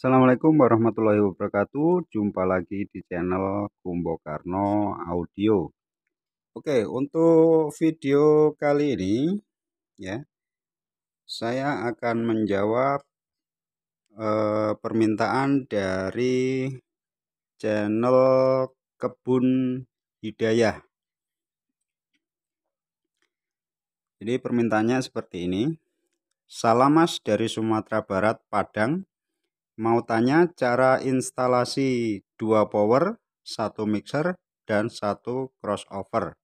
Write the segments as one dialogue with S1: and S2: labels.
S1: Assalamualaikum warahmatullahi wabarakatuh. Jumpa lagi di channel Kumbokarno Audio. Oke, untuk video kali ini ya, saya akan menjawab eh, permintaan dari channel Kebun Hidayah. Jadi permintaannya seperti ini. Salamas dari Sumatera Barat, Padang Mau tanya cara instalasi dua power, satu mixer, dan satu crossover.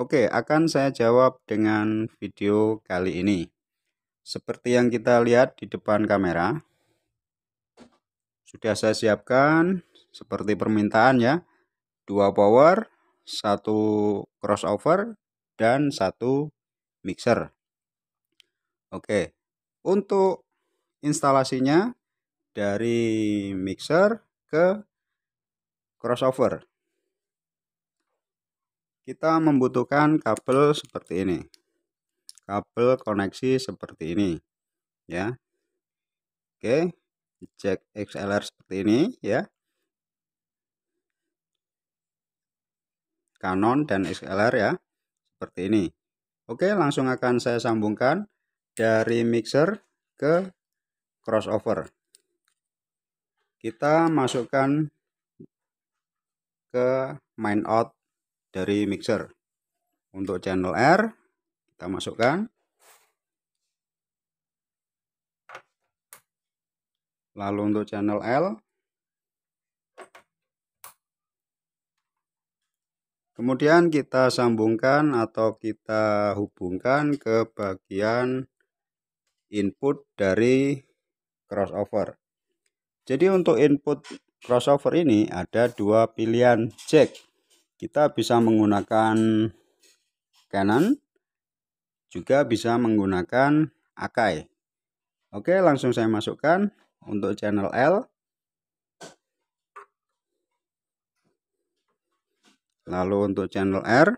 S1: Oke, akan saya jawab dengan video kali ini. Seperti yang kita lihat di depan kamera, sudah saya siapkan seperti permintaan ya, dua power, satu crossover, dan satu mixer. Oke, untuk instalasinya dari mixer ke crossover. Kita membutuhkan kabel seperti ini. Kabel koneksi seperti ini. Ya. Oke, cek XLR seperti ini ya. Canon dan XLR ya. Seperti ini. Oke, langsung akan saya sambungkan dari mixer ke crossover kita masukkan ke main out dari mixer untuk channel R kita masukkan lalu untuk channel L kemudian kita sambungkan atau kita hubungkan ke bagian input dari crossover. Jadi untuk input crossover ini ada dua pilihan jack. Kita bisa menggunakan Canon, juga bisa menggunakan Akai. Oke, langsung saya masukkan untuk channel L. Lalu untuk channel R.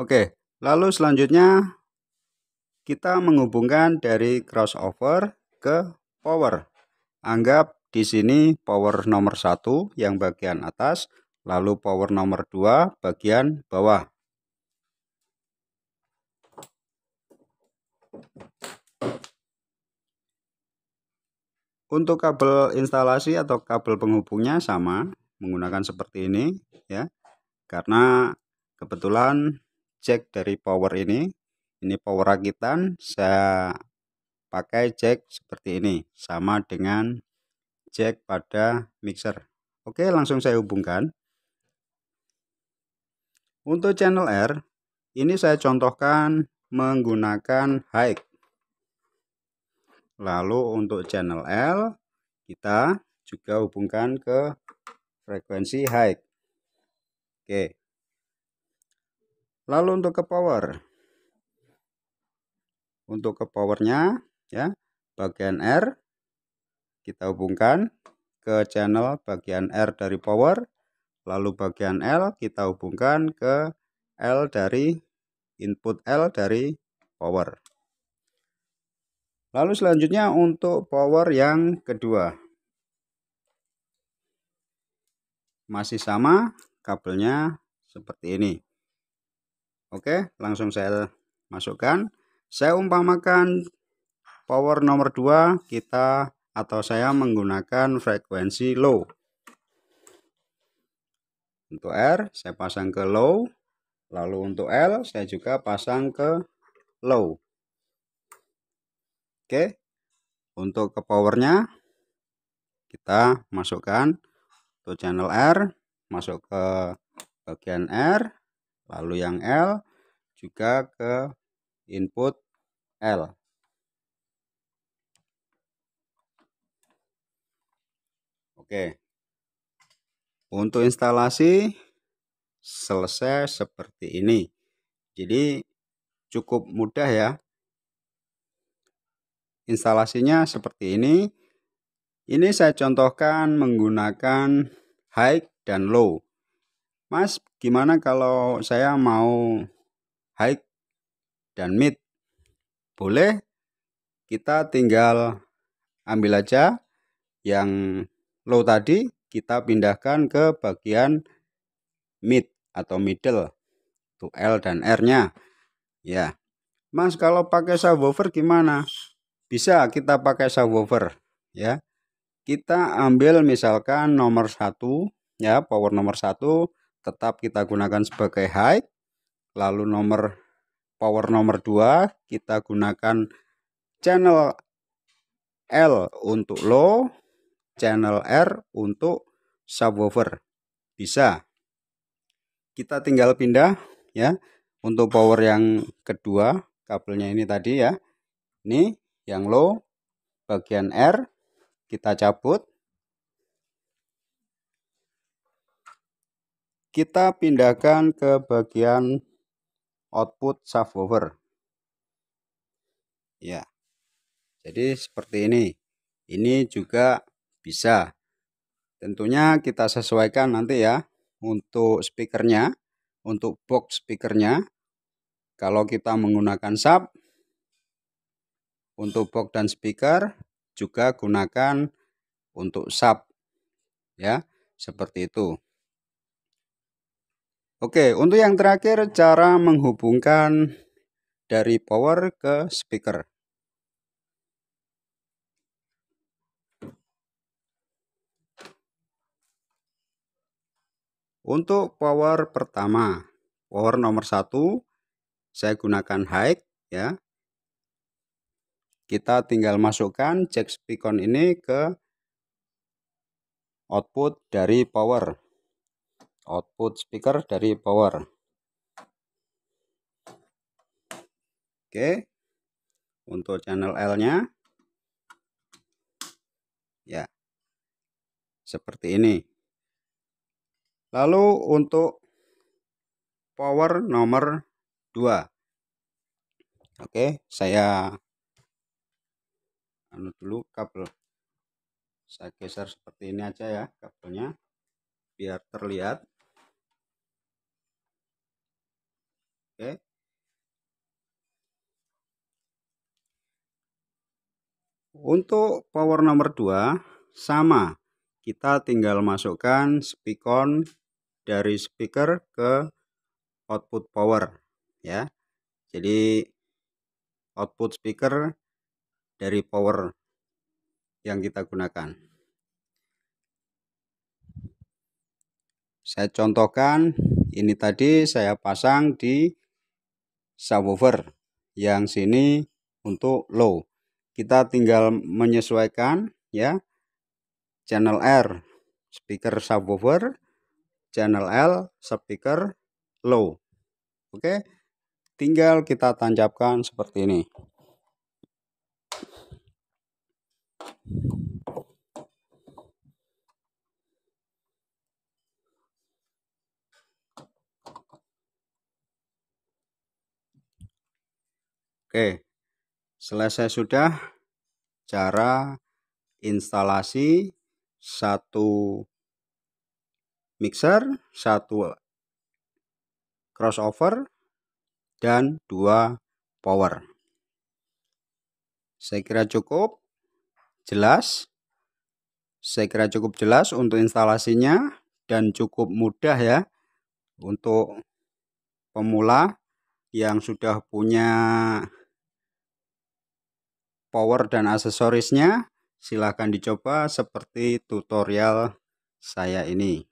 S1: Oke, Lalu selanjutnya kita menghubungkan dari crossover ke power. Anggap di sini power nomor satu yang bagian atas, lalu power nomor 2 bagian bawah. Untuk kabel instalasi atau kabel penghubungnya sama, menggunakan seperti ini ya. Karena kebetulan jack dari power ini ini power rakitan saya pakai jack seperti ini sama dengan jack pada mixer oke langsung saya hubungkan untuk channel R ini saya contohkan menggunakan high lalu untuk channel L kita juga hubungkan ke frekuensi high oke Lalu untuk ke power. Untuk ke powernya ya, bagian R kita hubungkan ke channel bagian R dari power, lalu bagian L kita hubungkan ke L dari input L dari power. Lalu selanjutnya untuk power yang kedua. Masih sama kabelnya seperti ini. Oke, langsung saya masukkan. Saya umpamakan power nomor 2 kita atau saya menggunakan frekuensi low. Untuk R saya pasang ke low, lalu untuk L saya juga pasang ke low. Oke, untuk ke powernya kita masukkan untuk channel R, masuk ke bagian R, Lalu yang L juga ke input L. Oke. Untuk instalasi selesai seperti ini. Jadi cukup mudah ya. Instalasinya seperti ini. Ini saya contohkan menggunakan high dan low. Mas, gimana kalau saya mau hike dan meet? Boleh, kita tinggal ambil aja yang low tadi, kita pindahkan ke bagian mid atau middle, tuh L dan R-nya. Ya, Mas kalau pakai subwoofer gimana? Bisa kita pakai subwoofer, ya kita ambil misalkan nomor satu ya power nomor satu tetap kita gunakan sebagai high. Lalu nomor power nomor 2 kita gunakan channel L untuk low, channel R untuk subwoofer. Bisa. Kita tinggal pindah ya untuk power yang kedua kabelnya ini tadi ya. Ini yang low bagian R kita cabut Kita pindahkan ke bagian output subwoofer. Ya. Jadi seperti ini. Ini juga bisa. Tentunya kita sesuaikan nanti ya untuk speakernya, untuk box speakernya. Kalau kita menggunakan sub untuk box dan speaker juga gunakan untuk sub ya, seperti itu. Oke, untuk yang terakhir cara menghubungkan dari power ke speaker. Untuk power pertama, power nomor satu, saya gunakan high ya. Kita tinggal masukkan jack speakon ini ke output dari power output speaker dari power oke untuk channel L nya ya seperti ini lalu untuk power nomor 2 Oke, saya anu dulu kabel. Saya geser seperti ini aja ya kabelnya biar terlihat. Oke. Untuk power nomor 2 sama. Kita tinggal masukkan speak on dari speaker ke output power ya. Jadi output speaker dari power yang kita gunakan. Saya contohkan ini tadi saya pasang di subwoofer. Yang sini untuk low. Kita tinggal menyesuaikan ya. Channel R speaker subwoofer, channel L speaker low. Oke. Tinggal kita tancapkan seperti ini. Oke, selesai sudah cara instalasi satu mixer, satu crossover, dan dua power. Saya kira cukup jelas. Saya kira cukup jelas untuk instalasinya dan cukup mudah ya untuk pemula yang sudah punya power dan aksesorisnya silahkan dicoba seperti tutorial saya ini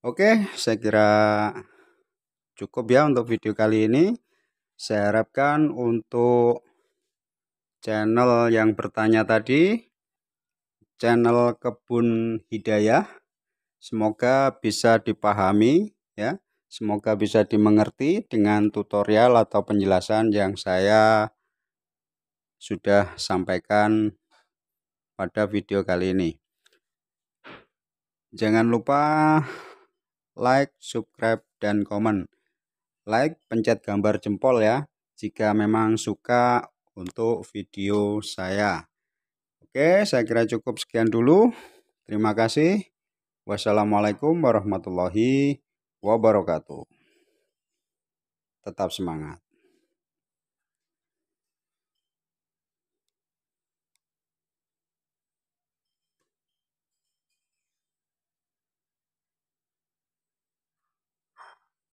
S1: Oke saya kira cukup ya untuk video kali ini saya harapkan untuk channel yang bertanya tadi channel kebun hidayah semoga bisa dipahami ya semoga bisa dimengerti dengan tutorial atau penjelasan yang saya sudah sampaikan pada video kali ini. Jangan lupa like, subscribe, dan komen. Like, pencet gambar jempol ya, jika memang suka untuk video saya. Oke, saya kira cukup sekian dulu. Terima kasih. Wassalamualaikum warahmatullahi wabarakatuh. Tetap semangat.